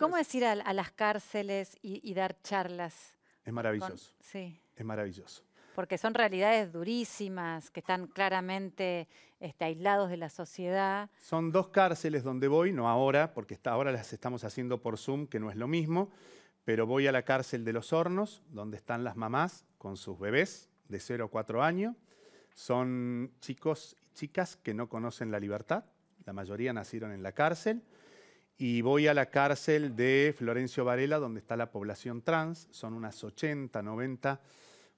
¿Cómo es ir a, las cárceles y, dar charlas? Es maravilloso. sí. Es maravilloso. Porque son realidades durísimas, que están claramente este, aislados de la sociedad. Son dos cárceles donde voy, no ahora, porque ahora las estamos haciendo por Zoom, que no es lo mismo, pero voy a la cárcel de los hornos, donde están las mamás con sus bebés de 0 a 4 años. Son chicos y chicas que no conocen la libertad, la mayoría nacieron en la cárcel y voy a la cárcel de Florencio Varela, donde está la población trans. Son unas 80, 90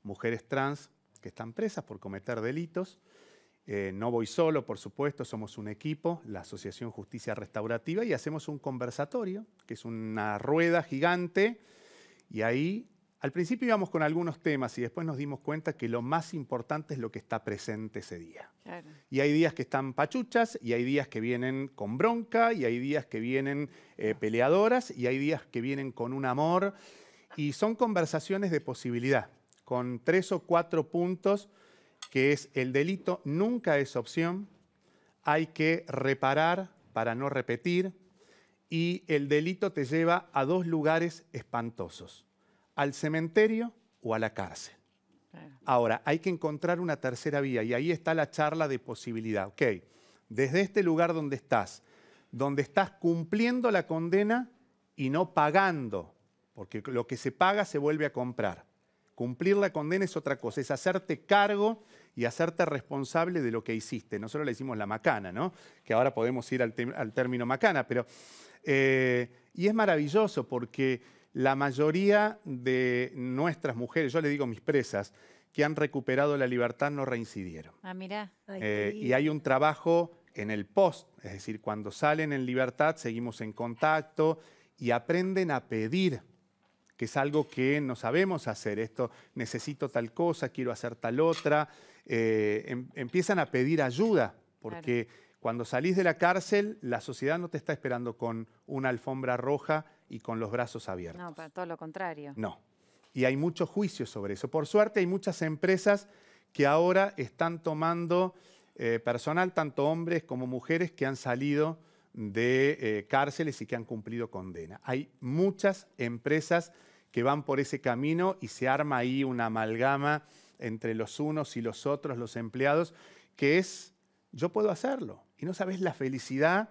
mujeres trans que están presas por cometer delitos. Eh, no voy solo, por supuesto, somos un equipo, la Asociación Justicia Restaurativa, y hacemos un conversatorio, que es una rueda gigante, y ahí al principio íbamos con algunos temas y después nos dimos cuenta que lo más importante es lo que está presente ese día. Y hay días que están pachuchas, y hay días que vienen con bronca, y hay días que vienen eh, peleadoras, y hay días que vienen con un amor. Y son conversaciones de posibilidad, con tres o cuatro puntos, que es el delito nunca es opción, hay que reparar para no repetir, y el delito te lleva a dos lugares espantosos al cementerio o a la cárcel. Ahora, hay que encontrar una tercera vía y ahí está la charla de posibilidad. Ok, desde este lugar donde estás, donde estás cumpliendo la condena y no pagando, porque lo que se paga se vuelve a comprar. Cumplir la condena es otra cosa, es hacerte cargo y hacerte responsable de lo que hiciste. Nosotros le decimos la macana, ¿no? Que ahora podemos ir al, término macana, pero... Eh, y es maravilloso porque la mayoría de nuestras mujeres, yo le digo mis presas, que han recuperado la libertad no reincidieron. Ah, mirá. Eh, y hay un trabajo en el post, es decir, cuando salen en libertad seguimos en contacto y aprenden a pedir, que es algo que no sabemos hacer. Esto, necesito tal cosa, quiero hacer tal otra. Eh, em, empiezan a pedir ayuda, porque... Cuando salís de la cárcel, la sociedad no te está esperando con una alfombra roja y con los brazos abiertos. No, para todo lo contrario. No. Y hay muchos juicio sobre eso. Por suerte hay muchas empresas que ahora están tomando eh, personal, tanto hombres como mujeres, que han salido de eh, cárceles y que han cumplido condena. Hay muchas empresas que van por ese camino y se arma ahí una amalgama entre los unos y los otros, los empleados, que es yo puedo hacerlo. Y no sabes la felicidad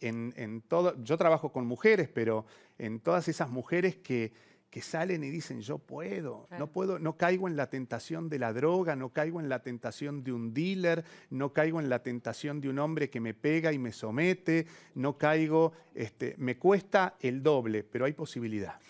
en, todo. Yo trabajo con mujeres, pero en todas esas mujeres que, que salen y dicen, yo puedo, no puedo, no caigo en la tentación de la droga, no caigo en la tentación de un dealer, no caigo en la tentación de un hombre que me pega y me somete, no caigo, este, me cuesta el doble, pero hay posibilidad.